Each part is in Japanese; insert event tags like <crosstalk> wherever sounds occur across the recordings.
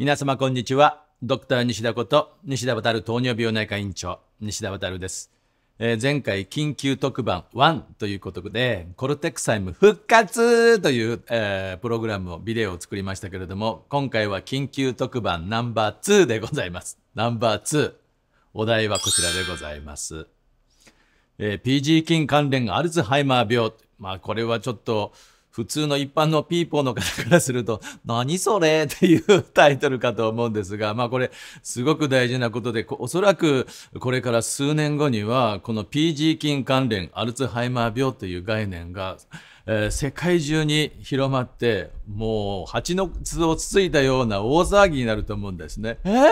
皆様こんにちは。ドクター西田こと西田渉糖尿病内科院長西田渉です。えー、前回緊急特番1ということでコルテクサイム復活という、えー、プログラムをビデオを作りましたけれども今回は緊急特番ナンバー2でございます。ナンバー2。お題はこちらでございます。えー、PG 菌関連アルツハイマー病。まあこれはちょっと普通の一般のピーポーの方からすると、何それ <laughs> っていうタイトルかと思うんですが、まあこれ、すごく大事なことで、おそらくこれから数年後には、この PG 菌関連、アルツハイマー病という概念が、えー、世界中に広まってもう蜂の巣をつついたような大騒ぎになると思うんですね。えー、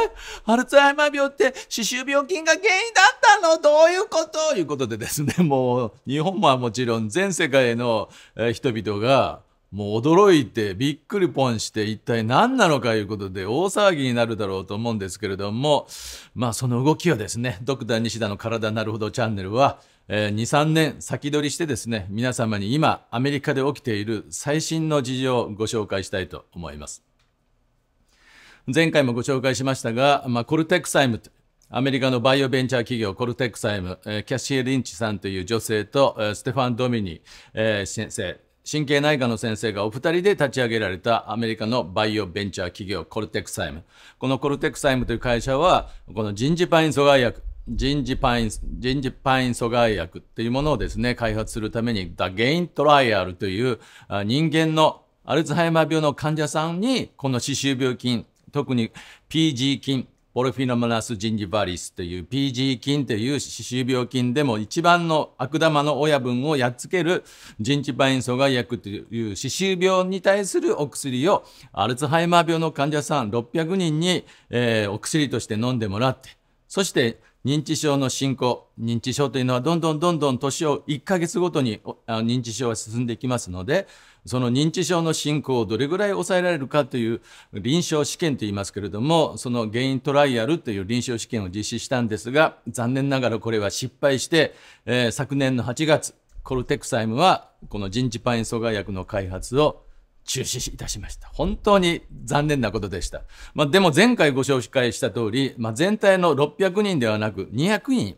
アルツハイマー病って歯周病菌が原因だったのどういうことということでですね <laughs> もう日本はもちろん全世界の人々がもう驚いてびっくりポンして一体何なのかいうことで大騒ぎになるだろうと思うんですけれどもまあその動きをですねドクター西田の体なるほどチャンネルはえー、2、3年先取りしてですね、皆様に今、アメリカで起きている最新の事情をご紹介したいと思います。前回もご紹介しましたが、まあ、コルテック債務アメリカのバイオベンチャー企業コルテック債務、えー、キャシエ・リンチさんという女性と、えー、ステファン・ドミニ、えー、先生、神経内科の先生がお二人で立ち上げられたアメリカのバイオベンチャー企業コルテック債務。このコルテック債務という会社は、この人事パイン阻害薬、人事パイン、人事パイン阻害薬っていうものをですね、開発するために、The Gain Trial という人間のアルツハイマー病の患者さんに、この歯周病菌、特に PG 菌、ポルフィノマラス・ジンジバリスという PG 菌という歯周病菌でも一番の悪玉の親分をやっつけるジンジパイン阻害薬という歯周病に対するお薬をアルツハイマー病の患者さん600人に、えー、お薬として飲んでもらって、そして認知症の進行、認知症というのはどんどんどんどん年を1ヶ月ごとに認知症は進んでいきますので、その認知症の進行をどれぐらい抑えられるかという臨床試験といいますけれども、その原因トライアルという臨床試験を実施したんですが、残念ながらこれは失敗して、えー、昨年の8月、コルテクサイムはこの人事パイン阻害薬の開発を中止いたしました。本当に残念なことでした。まあ、でも前回ご紹介した通り、まあ、全体の600人ではなく200人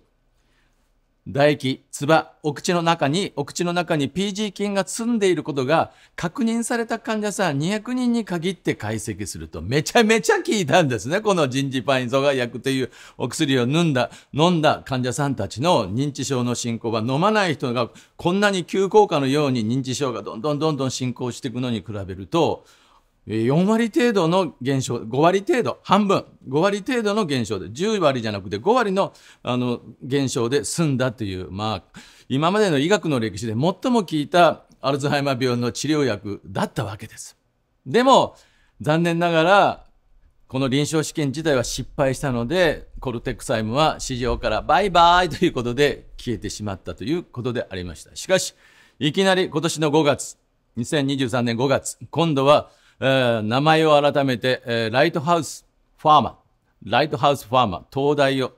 唾液、唾、お口の中に、お口の中に PG 菌が積んでいることが確認された患者さん200人に限って解析すると、めちゃめちゃ効いたんですね。この人事パイン阻害薬というお薬を飲んだ、飲んだ患者さんたちの認知症の進行は飲まない人がこんなに急降下のように認知症がどんどんどんどん進行していくのに比べると、4割程度の減少、5割程度、半分、5割程度の減少で、10割じゃなくて5割のあの減少で済んだという、まあ、今までの医学の歴史で最も効いたアルツハイマー病の治療薬だったわけです。でも、残念ながら、この臨床試験自体は失敗したので、コルテックサイムは市場からバイバイということで消えてしまったということでありました。しかし、いきなり今年の5月、2023年5月、今度はえー、名前を改めて、えー、ライトハウスファーマー、ライトハウスファーマー、灯台を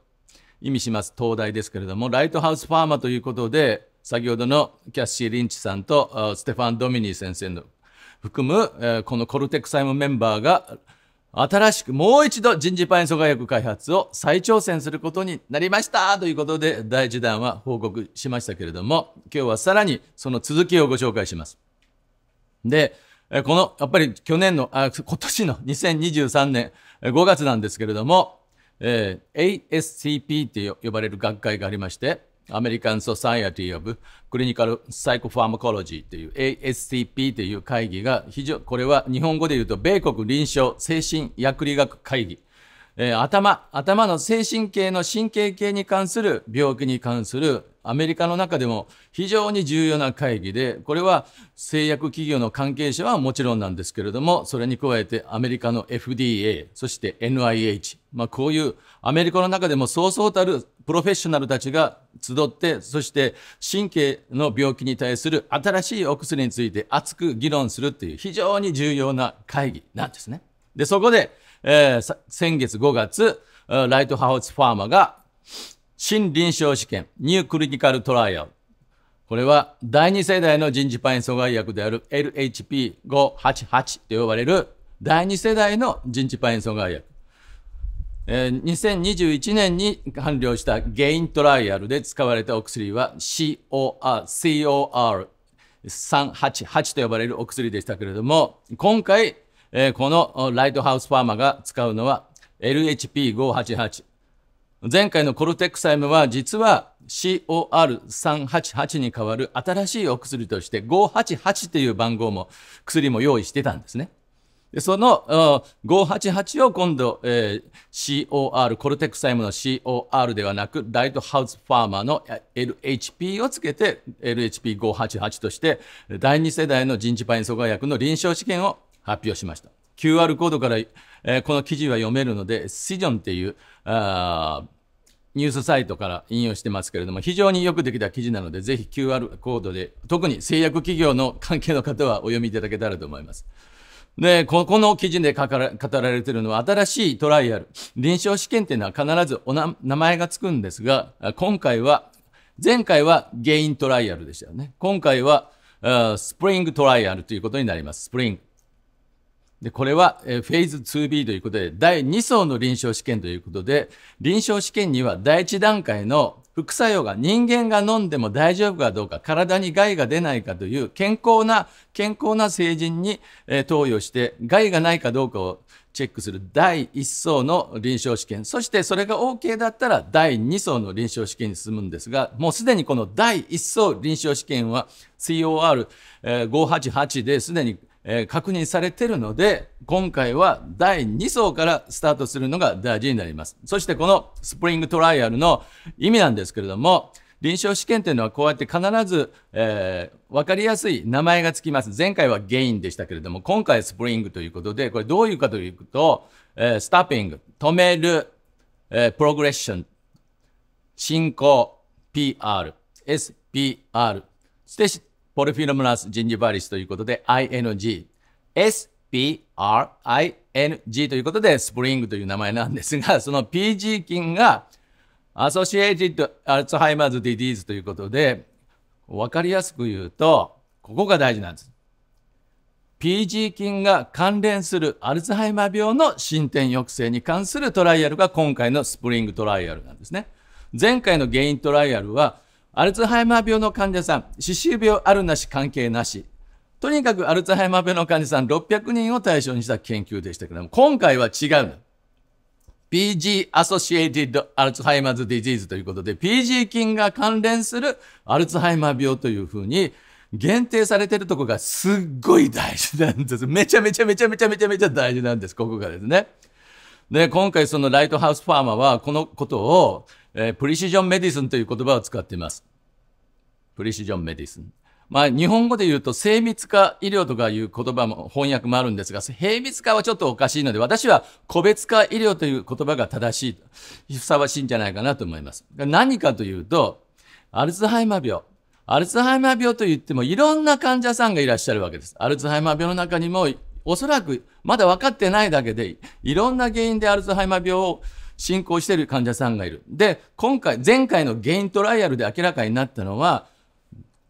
意味します、灯台ですけれども、ライトハウスファーマーということで、先ほどのキャッシー・リンチさんとステファン・ドミニー先生の含む、えー、このコルテック債務メンバーが、新しくもう一度人事パイン阻害薬開発を再挑戦することになりましたということで第一弾は報告しましたけれども今日はさらにその続きをご紹介します。で、えこの、やっぱり去年の、あ、今年の2023年5月なんですけれども、えー、ASCP って呼ばれる学会がありまして、アメリカン・ソサイエティ・オブ・クリニカル・サイコ・ファーマコロジーという ASCP という会議が非常、これは日本語で言うと米国臨床精神薬理学会議えー、頭、頭の精神系の神経系に関する病気に関するアメリカの中でも非常に重要な会議で、これは製薬企業の関係者はもちろんなんですけれども、それに加えてアメリカの FDA、そして NIH、まあこういうアメリカの中でもそうそうたるプロフェッショナルたちが集って、そして神経の病気に対する新しいお薬について熱く議論するっていう非常に重要な会議なんですね。で、そこでえー、先月5月、ライトハウスファーマが新臨床試験、ニュークリニカルトライアル。これは第2世代の人事パイン阻害薬である LHP588 と呼ばれる第2世代の人事パイン阻害薬。えー、2021年に完了したゲイントライアルで使われたお薬は COR、COR388 と呼ばれるお薬でしたけれども、今回えー、このライトハウスファーマが使うのは LHP588。前回のコルテックサイムは実は COR388 に代わる新しいお薬として588という番号も薬も用意してたんですね。その588を今度、えー、COR、コルテックサイムの COR ではなく、ライトハウスファーマーの LHP をつけて、LHP588 として、第2世代の人事パイン阻害薬の臨床試験を発表しました。QR コードから、えー、この記事は読めるので、シジョンっていうあニュースサイトから引用してますけれども、非常によくできた記事なので、ぜひ QR コードで、特に製薬企業の関係の方はお読みいただけたらと思います。で、ここの記事で語られているのは、新しいトライアル。臨床試験っていうのは必ずお名前がつくんですが、今回は、前回はゲイントライアルでしたよね。今回は、スプリングトライアルということになります。スプリング。で、これは、えフェーズ 2B ということで、第2層の臨床試験ということで、臨床試験には第1段階の副作用が人間が飲んでも大丈夫かどうか、体に害が出ないかという健康な、健康な成人に、え投与して、害がないかどうかをチェックする第1層の臨床試験、そしてそれが OK だったら第2層の臨床試験に進むんですが、もうすでにこの第1層臨床試験は COR588 ですでにえー、確認されてるので、今回は第2層からスタートするのが大事になります。そしてこのスプリングトライアルの意味なんですけれども、臨床試験というのはこうやって必ず、えー、分かりやすい名前がつきます。前回はゲインでしたけれども、今回スプリングということで、これどういうかというと、えー、スタッピング、止める、えー、プログレッション、進行、PR、SPR、そしてポルフィノムナス・ジンジバリスということで ING、SPRING ということで、スプリングという名前なんですが、その PG 菌がアソシエイジィッド・アルツハイマーズ・ディディーズということで、わかりやすく言うと、ここが大事なんです。PG 菌が関連するアルツハイマー病の進展抑制に関するトライアルが今回のスプリングトライアルなんですね。前回のゲイントライアルはアルツハイマー病の患者さん、歯周病あるなし関係なし。とにかくアルツハイマー病の患者さん600人を対象にした研究でしたけども、今回は違うの。PG Associated Alzheimer's Disease ということで、PG 菌が関連するアルツハイマー病というふうに限定されてるとこがすっごい大事なんです。めちゃめちゃめちゃめちゃめちゃめちゃ大事なんです。ここがですね。で、今回そのライトハウスファーマーはこのことをえー、プリシジョンメディスンという言葉を使っています。プリシジョンメディスン。まあ、日本語で言うと精密化医療とかいう言葉も翻訳もあるんですが、精密化はちょっとおかしいので、私は個別化医療という言葉が正しい、ふさわしいんじゃないかなと思います。何かというと、アルツハイマー病。アルツハイマー病といってもいろんな患者さんがいらっしゃるわけです。アルツハイマー病の中にも、おそらくまだ分かってないだけで、いろんな原因でアルツハイマー病を進行している患者さんがいる。で、今回、前回のゲイントライアルで明らかになったのは、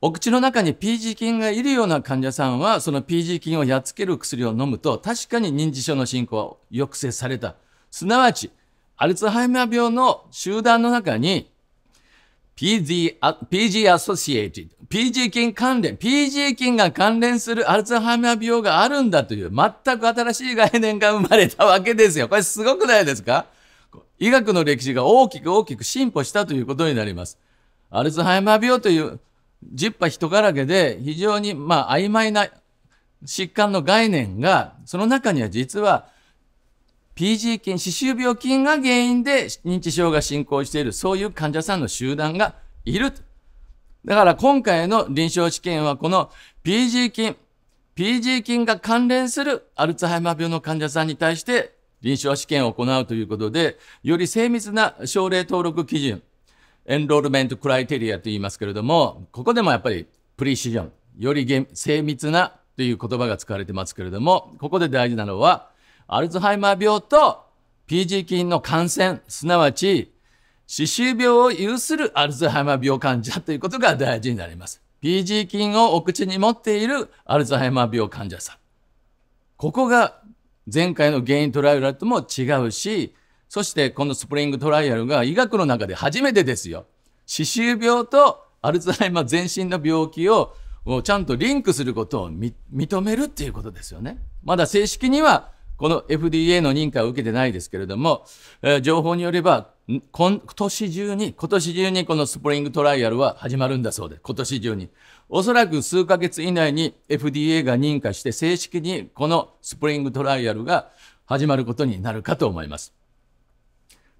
お口の中に PG 菌がいるような患者さんは、その PG 菌をやっつける薬を飲むと、確かに認知症の進行は抑制された。すなわち、アルツハイマー病の集団の中に、PG, PG アソシエイ e d PG 菌関連、PG 菌が関連するアルツハイマー病があるんだという、全く新しい概念が生まれたわけですよ。これすごくないですか医学の歴史が大きく大きく進歩したということになります。アルツハイマー病という10波人からけで非常にまあ曖昧な疾患の概念が、その中には実は PG 菌、歯周病菌が原因で認知症が進行している、そういう患者さんの集団がいる。だから今回の臨床試験はこの PG 菌、PG 菌が関連するアルツハイマー病の患者さんに対して臨床試験を行うということで、より精密な症例登録基準、エンロールメントクライテリアと言いますけれども、ここでもやっぱりプリシジョン、より精密なという言葉が使われてますけれども、ここで大事なのは、アルツハイマー病と PG 菌の感染、すなわち、歯周病を有するアルツハイマー病患者ということが大事になります。PG 菌をお口に持っているアルツハイマー病患者さん。ここが前回のゲイントライアルとも違うし、そしてこのスプリングトライアルが医学の中で初めてですよ。歯周病とアルツハイマー全身の病気をちゃんとリンクすることを認めるっていうことですよね。まだ正式にはこの FDA の認可を受けてないですけれども、えー、情報によれば、今年中に、今年中にこのスプリングトライアルは始まるんだそうで、今年中に。おそらく数ヶ月以内に FDA が認可して正式にこのスプリングトライアルが始まることになるかと思います。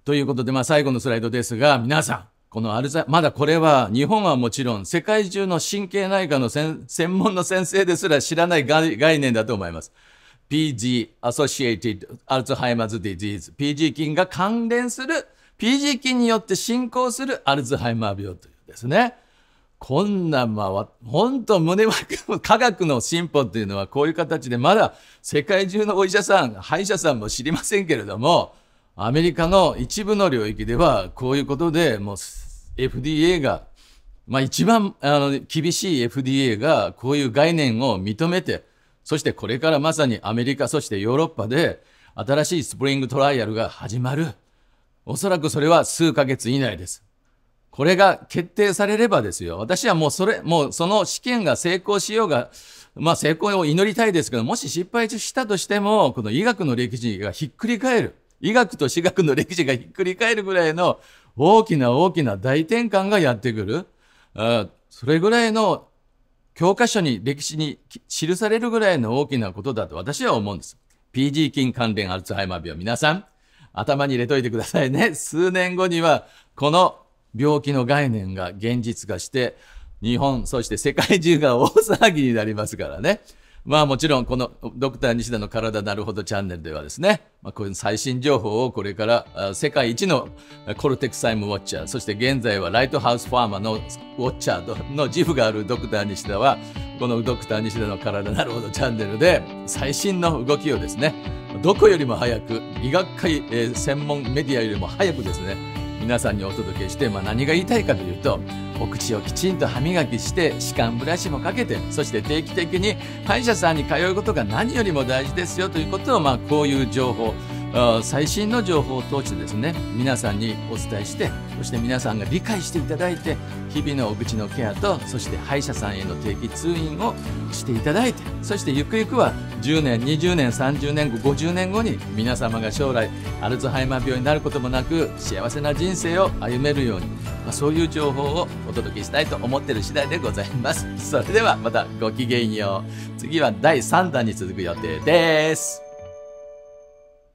ということで、まあ最後のスライドですが、皆さん、このアルザ、まだこれは日本はもちろん世界中の神経内科の専門の先生ですら知らない概念だと思います。PG、Associated Alzheimer's Disease、PG 菌が関連する、PG 菌によって進行するアルツハイマー病というですね。こんな、まあ、本当胸は、科学の進歩っていうのはこういう形で、まだ世界中のお医者さん、歯医者さんも知りませんけれども、アメリカの一部の領域では、こういうことでもう FDA が、まあ一番あの厳しい FDA がこういう概念を認めて、そしてこれからまさにアメリカ、そしてヨーロッパで新しいスプリングトライアルが始まる。おそらくそれは数ヶ月以内です。これが決定されればですよ。私はもうそれ、もうその試験が成功しようが、まあ成功を祈りたいですけど、もし失敗したとしても、この医学の歴史がひっくり返る。医学と私学の歴史がひっくり返るぐらいの大きな大きな大転換がやってくる。あそれぐらいの教科書に歴史に記されるぐらいの大きなことだと私は思うんです。PG 菌関連アルツハイマー病、皆さん、頭に入れといてくださいね。数年後には、この病気の概念が現実化して、日本、そして世界中が大騒ぎになりますからね。まあもちろんこのドクター西田の体なるほどチャンネルではですね、まあ、こういう最新情報をこれから世界一のコルテクサイムウォッチャー、そして現在はライトハウスファーマーのウォッチャーの自負があるドクター西田は、このドクター西田の体なるほどチャンネルで最新の動きをですね、どこよりも早く医学界、え専門メディアよりも早くですね、皆さんにお届けして、まあ、何が言いたいかというとお口をきちんと歯磨きして歯間ブラシもかけてそして定期的に歯医者さんに通うことが何よりも大事ですよということを、まあ、こういう情報最新の情報を通してですね皆さんにお伝えしてそして皆さんが理解していただいて日々のお口のケアとそして歯医者さんへの定期通院をしていただいてそしてゆくゆくは10年20年30年後50年後に皆様が将来アルツハイマー病になることもなく幸せな人生を歩めるように、まあ、そういう情報をお届けしたいと思ってる次第でございますそれではまたごきげんよう次は第3弾に続く予定です